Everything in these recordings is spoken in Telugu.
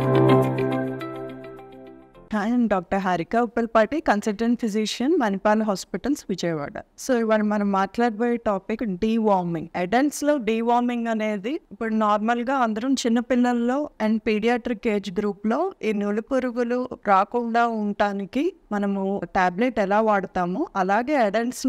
Thank you. And doctor Harika Harika Pati consultant physician, Manipal hospitals Vijayawada so ఇవాళ మనం మాట్లాడబోయే టాపిక్ డీ వార్మింగ్ లో డీ వార్మింగ్ అనేది ఇప్పుడు నార్మల్గా అందరం చిన్నపిల్లల్లో అండ్ పీడియాట్రిక్ ఏజ్ గ్రూప్లో ఈ నులి పురుగులు రాకుండా ఉండటానికి మనము టాబ్లెట్ ఎలా వాడతాము అలాగే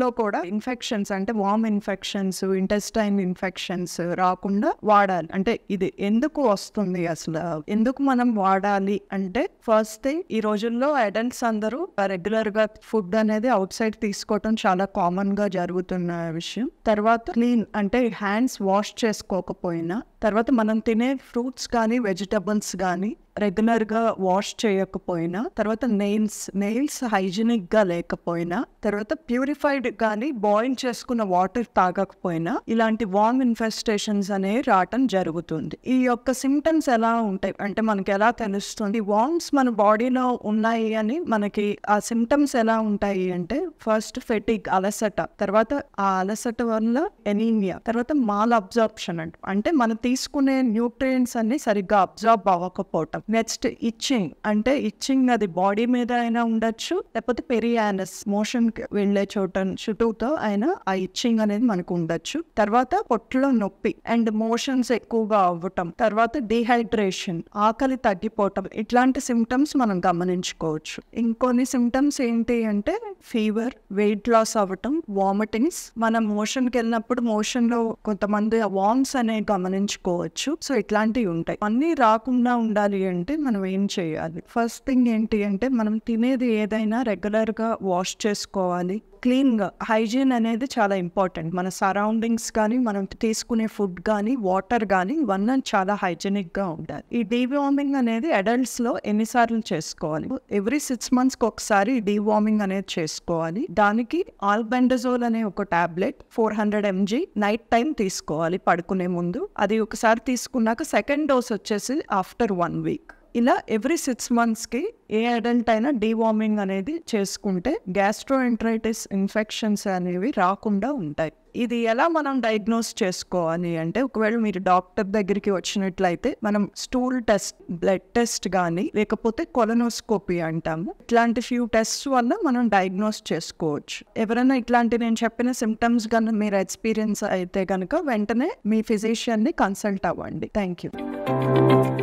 లో కూడా ఇన్ఫెక్షన్స్ అంటే వామ్ ఇన్ఫెక్షన్స్ ఇంటెస్టైన్ ఇన్ఫెక్షన్స్ రాకుండా వాడాలి అంటే ఇది ఎందుకు వస్తుంది అసలు ఎందుకు మనం వాడాలి అంటే ఫస్ట్ థింగ్ ఈరోజు రోజుల్లో అడల్ట్స్ అందరూ రెగ్యులర్గా ఫుడ్ అనేది అవుట్ సైడ్ తీసుకోవటం చాలా కామన్గా జరుగుతున్న విషయం తర్వాత క్లీన్ అంటే హ్యాండ్స్ వాష్ చేసుకోకపోయినా తర్వాత మనం తినే ఫ్రూట్స్ కానీ వెజిటబుల్స్ కానీ రెగ్యులర్గా వాష్ చేయకపోయినా తర్వాత నెయిల్స్ నెయిల్స్ హైజీనిక్గా లేకపోయినా తర్వాత ప్యూరిఫైడ్ కానీ బాయిల్ చేసుకున్న వాటర్ తాగకపోయినా ఇలాంటి వామ్ ఇన్ఫెస్టేషన్స్ అనేవి రావటం జరుగుతుంది ఈ యొక్క సిమ్టమ్స్ ఎలా ఉంటాయి అంటే మనకి ఎలా తెలుస్తుంది వామ్స్ మన బాడీలో ఉన్నాయి అని మనకి ఆ సిమ్టమ్స్ ఎలా ఉంటాయి అంటే ఫస్ట్ ఫెటిక్ అలసట తర్వాత ఆ అలసట వల్ల ఎనీమియా తర్వాత మాల్ అబ్జార్ప్షన్ అంటే మనం తీసుకునే న్యూట్రియంట్స్ అన్ని సరిగ్గా అబ్జార్బ్ అవ్వకపోవటం నెక్స్ట్ ఇచ్చింగ్ అంటే ఇచ్చింగ్ అది బాడీ మీద అయినా ఉండొచ్చు లేకపోతే పెరియానస్ మోషన్ వెళ్లే చోట చుట్టూతో అయినా ఆ ఇచ్చింగ్ అనేది మనకు ఉండొచ్చు తర్వాత పొట్టులో నొప్పి అండ్ మోషన్స్ ఎక్కువగా అవ్వటం తర్వాత డిహైడ్రేషన్ ఆకలి తగ్గిపోవటం ఇట్లాంటి సిమ్టమ్స్ మనం గమనించుకోవచ్చు ఇంకొన్ని సిమ్టమ్స్ ఏంటి అంటే ఫీవర్ వెయిట్ లాస్ అవ్వటం వామిటింగ్స్ మనం మోషన్కి వెళ్ళినప్పుడు మోషన్లో కొంతమంది వామ్స్ అనేవి గమనించుకోవచ్చు సో ఇట్లాంటివి ఉంటాయి అన్నీ రాకుండా ఉండాలి అంటే మనం ఏం చేయాలి ఫస్ట్ థింగ్ ఏంటి అంటే మనం తినేది ఏదైనా రెగ్యులర్గా వాష్ చేసుకోవాలి క్లీన్గా హైజీన్ అనేది చాలా ఇంపార్టెంట్ మన సరౌండింగ్స్ కానీ మనం తీసుకునే ఫుడ్ కానీ వాటర్ కానీ ఇవన్నీ చాలా హైజీనిక్గా ఉండాలి ఈ డీవార్మింగ్ అనేది అడల్ట్స్లో ఎన్నిసార్లు చేసుకోవాలి ఎవ్రీ సిక్స్ మంత్స్కి ఒకసారి డీవార్మింగ్ అనేది చేసుకోవాలి దానికి ఆల్బెండజోల్ అనే ఒక tablet four hundred mg night time తీసుకోవాలి పడుకునే ముందు అది ఒకసారి తీసుకున్నాక సెకండ్ డోస్ వచ్చేసి ఆఫ్టర్ వన్ వీక్ ఇలా ఎవ్రీ సిక్స్ మంత్స్కి ఏ అడల్ట్ అయినా డీవార్మింగ్ అనేది చేసుకుంటే గ్యాస్ట్రోఎంట్రైటిస్ ఇన్ఫెక్షన్స్ అనేవి రాకుండా ఉంటాయి ఇది ఎలా మనం డయాగ్నోస్ చేసుకోవాలి అంటే ఒకవేళ మీరు డాక్టర్ దగ్గరికి వచ్చినట్లయితే మనం స్టూల్ టెస్ట్ బ్లడ్ టెస్ట్ కానీ లేకపోతే కొలనోస్కోపీ అంటాము ఇట్లాంటి ఫ్యూ టెస్ట్ వల్ల మనం డయాగ్నోస్ చేసుకోవచ్చు ఎవరైనా ఇట్లాంటి నేను చెప్పిన సిమ్టమ్స్ కనుక మీరు ఎక్స్పీరియన్స్ అయితే కనుక వెంటనే మీ ఫిజిషియన్ని కన్సల్ట్ అవ్వండి థ్యాంక్ యూ